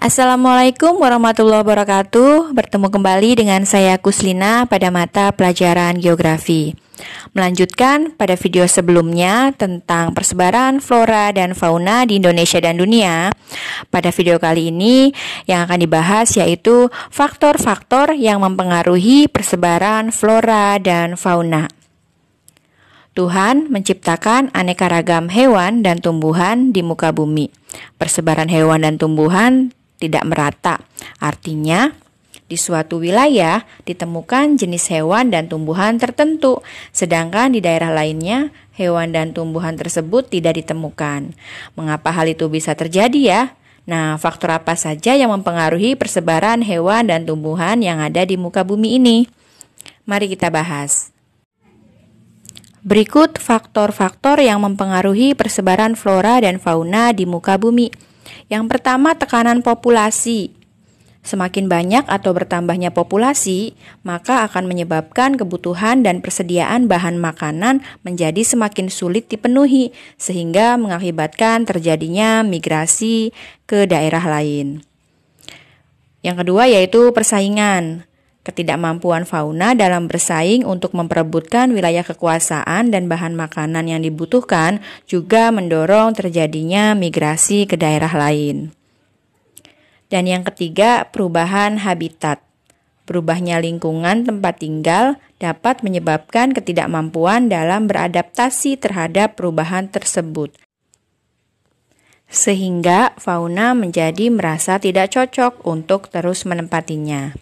Assalamualaikum warahmatullahi wabarakatuh. Bertemu kembali dengan saya Kuslina pada mata pelajaran geografi. Melanjutkan pada video sebelumnya tentang persebaran flora dan fauna di Indonesia dan dunia. Pada video kali ini yang akan dibahas yaitu faktor-faktor yang mempengaruhi persebaran flora dan fauna. Tuhan menciptakan aneka ragam hewan dan tumbuhan di muka bumi. Persebaran hewan dan tumbuhan tidak merata. Artinya, di suatu wilayah ditemukan jenis hewan dan tumbuhan tertentu, sedangkan di daerah lainnya hewan dan tumbuhan tersebut tidak ditemukan. Mengapa hal itu bisa terjadi ya? Nah, faktor apa saja yang mempengaruhi persebaran hewan dan tumbuhan yang ada di muka bumi ini? Mari kita bahas. Berikut faktor-faktor yang mempengaruhi persebaran flora dan fauna di muka bumi. Yang pertama, tekanan populasi. Semakin banyak atau bertambahnya populasi, maka akan menyebabkan kebutuhan dan persediaan bahan makanan menjadi semakin sulit dipenuhi, sehingga mengakibatkan terjadinya migrasi ke daerah lain. Yang kedua yaitu persaingan ketidakmampuan fauna dalam bersaing untuk memperebutkan wilayah kekuasaan dan bahan makanan yang dibutuhkan juga mendorong terjadinya migrasi ke daerah lain. Dan yang ketiga, perubahan habitat. Berubahnya lingkungan tempat tinggal dapat menyebabkan ketidakmampuan dalam beradaptasi terhadap perubahan tersebut. Sehingga fauna menjadi merasa tidak cocok untuk terus menempatinya.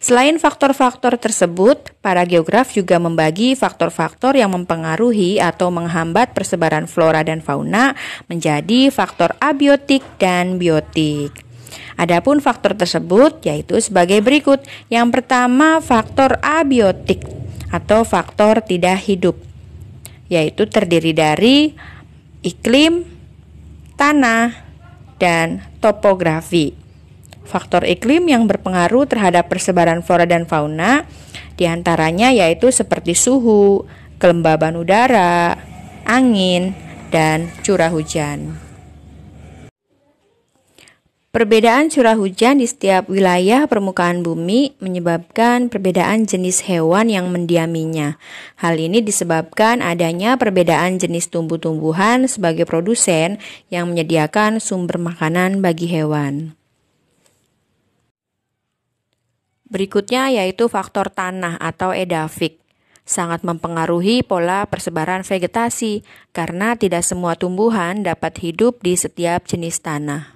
Selain faktor-faktor tersebut, para geograf juga membagi faktor-faktor yang mempengaruhi atau menghambat persebaran flora dan fauna menjadi faktor abiotik dan biotik. Adapun faktor tersebut yaitu sebagai berikut. Yang pertama, faktor abiotik atau faktor tidak hidup yaitu terdiri dari iklim, tanah, dan topografi faktor iklim yang berpengaruh terhadap persebaran flora dan fauna, diantaranya yaitu seperti suhu, kelembaban udara, angin, dan curah hujan. Perbedaan curah hujan di setiap wilayah permukaan bumi menyebabkan perbedaan jenis hewan yang mendiaminya. Hal ini disebabkan adanya perbedaan jenis tumbuh-tumbuhan sebagai produsen yang menyediakan sumber makanan bagi hewan. Berikutnya yaitu faktor tanah atau edafik. Sangat mempengaruhi pola persebaran vegetasi karena tidak semua tumbuhan dapat hidup di setiap jenis tanah.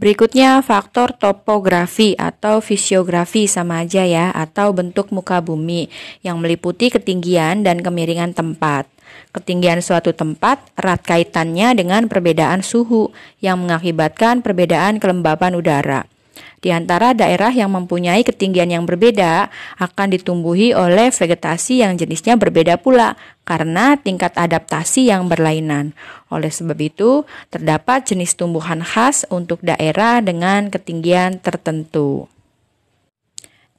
Berikutnya faktor topografi atau fisiografi sama aja ya atau bentuk muka bumi yang meliputi ketinggian dan kemiringan tempat. Ketinggian suatu tempat erat kaitannya dengan perbedaan suhu yang mengakibatkan perbedaan kelembapan udara. Di antara daerah yang mempunyai ketinggian yang berbeda akan ditumbuhi oleh vegetasi yang jenisnya berbeda pula karena tingkat adaptasi yang berlainan. Oleh sebab itu, terdapat jenis tumbuhan khas untuk daerah dengan ketinggian tertentu.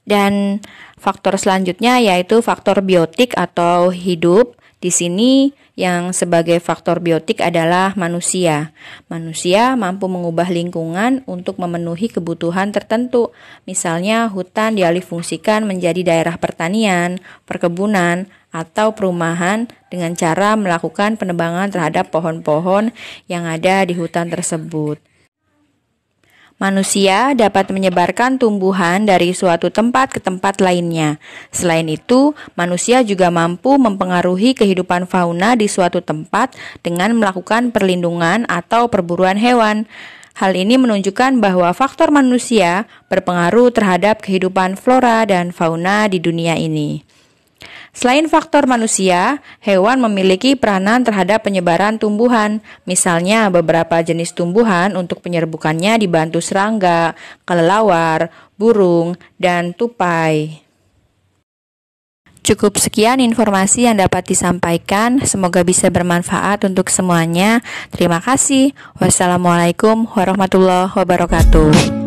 Dan faktor selanjutnya yaitu faktor biotik atau hidup di sini yang sebagai faktor biotik adalah manusia. Manusia mampu mengubah lingkungan untuk memenuhi kebutuhan tertentu. Misalnya hutan dialihfungsikan menjadi daerah pertanian, perkebunan, atau perumahan dengan cara melakukan penebangan terhadap pohon-pohon yang ada di hutan tersebut. Manusia dapat menyebarkan tumbuhan dari suatu tempat ke tempat lainnya. Selain itu, manusia juga mampu mempengaruhi kehidupan fauna di suatu tempat dengan melakukan perlindungan atau perburuan hewan. Hal ini menunjukkan bahwa faktor manusia berpengaruh terhadap kehidupan flora dan fauna di dunia ini. Selain faktor manusia, hewan memiliki peranan terhadap penyebaran tumbuhan. Misalnya, beberapa jenis tumbuhan untuk penyerbukannya dibantu serangga, kelelawar, burung, dan tupai. Cukup sekian informasi yang dapat disampaikan. Semoga bisa bermanfaat untuk semuanya. Terima kasih. Wassalamualaikum warahmatullahi wabarakatuh.